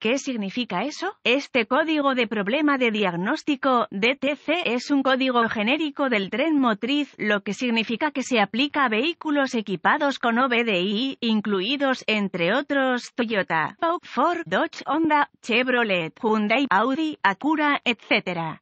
¿Qué significa eso? Este código de problema de diagnóstico, DTC, es un código genérico del tren motriz, lo que significa que se aplica a vehículos equipados con OBDI, incluidos, entre otros, Toyota, Ford, Dodge, Honda, Chevrolet, Hyundai, Audi, Acura, etc.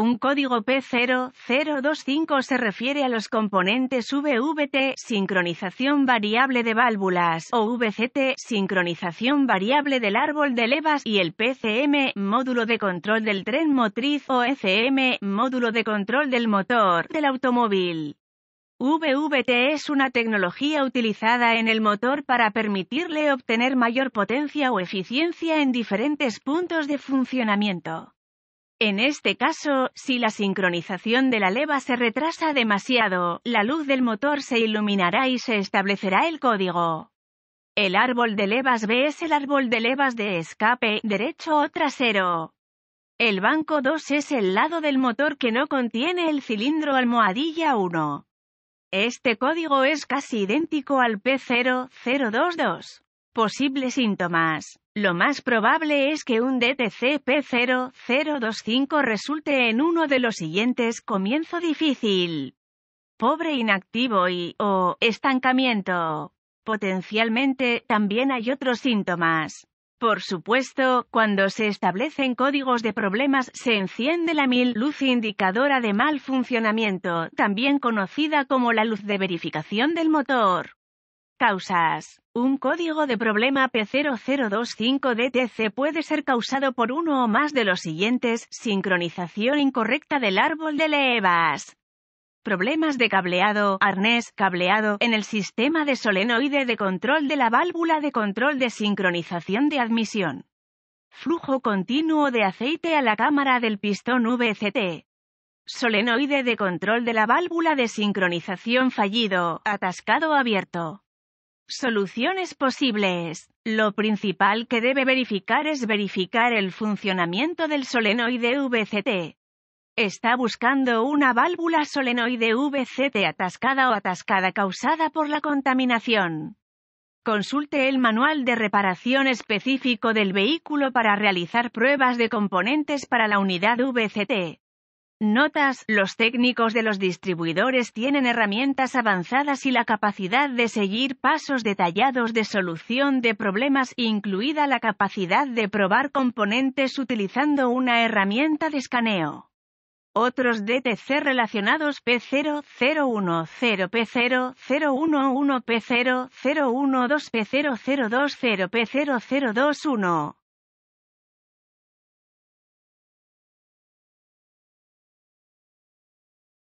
Un código P0025 se refiere a los componentes VVT, sincronización variable de válvulas, o VCT, sincronización variable del árbol de levas, y el PCM, módulo de control del tren motriz, o ECM, módulo de control del motor del automóvil. VVT es una tecnología utilizada en el motor para permitirle obtener mayor potencia o eficiencia en diferentes puntos de funcionamiento. En este caso, si la sincronización de la leva se retrasa demasiado, la luz del motor se iluminará y se establecerá el código. El árbol de levas B es el árbol de levas de escape, derecho o trasero. El banco 2 es el lado del motor que no contiene el cilindro almohadilla 1. Este código es casi idéntico al P0022. Posibles síntomas. Lo más probable es que un DTCP0025 resulte en uno de los siguientes comienzo difícil. Pobre inactivo y o estancamiento. Potencialmente también hay otros síntomas. Por supuesto, cuando se establecen códigos de problemas se enciende la mil luz indicadora de mal funcionamiento, también conocida como la luz de verificación del motor. Causas. Un código de problema P0025DTC puede ser causado por uno o más de los siguientes, sincronización incorrecta del árbol de levas. Problemas de cableado, arnés, cableado, en el sistema de solenoide de control de la válvula de control de sincronización de admisión. Flujo continuo de aceite a la cámara del pistón VCT, solenoide de control de la válvula de sincronización fallido, atascado abierto. Soluciones posibles. Lo principal que debe verificar es verificar el funcionamiento del solenoide VCT. Está buscando una válvula solenoide VCT atascada o atascada causada por la contaminación. Consulte el manual de reparación específico del vehículo para realizar pruebas de componentes para la unidad VCT. Notas, los técnicos de los distribuidores tienen herramientas avanzadas y la capacidad de seguir pasos detallados de solución de problemas, incluida la capacidad de probar componentes utilizando una herramienta de escaneo. Otros DTC relacionados P0010, P0011, p 0012 P0020, P0021.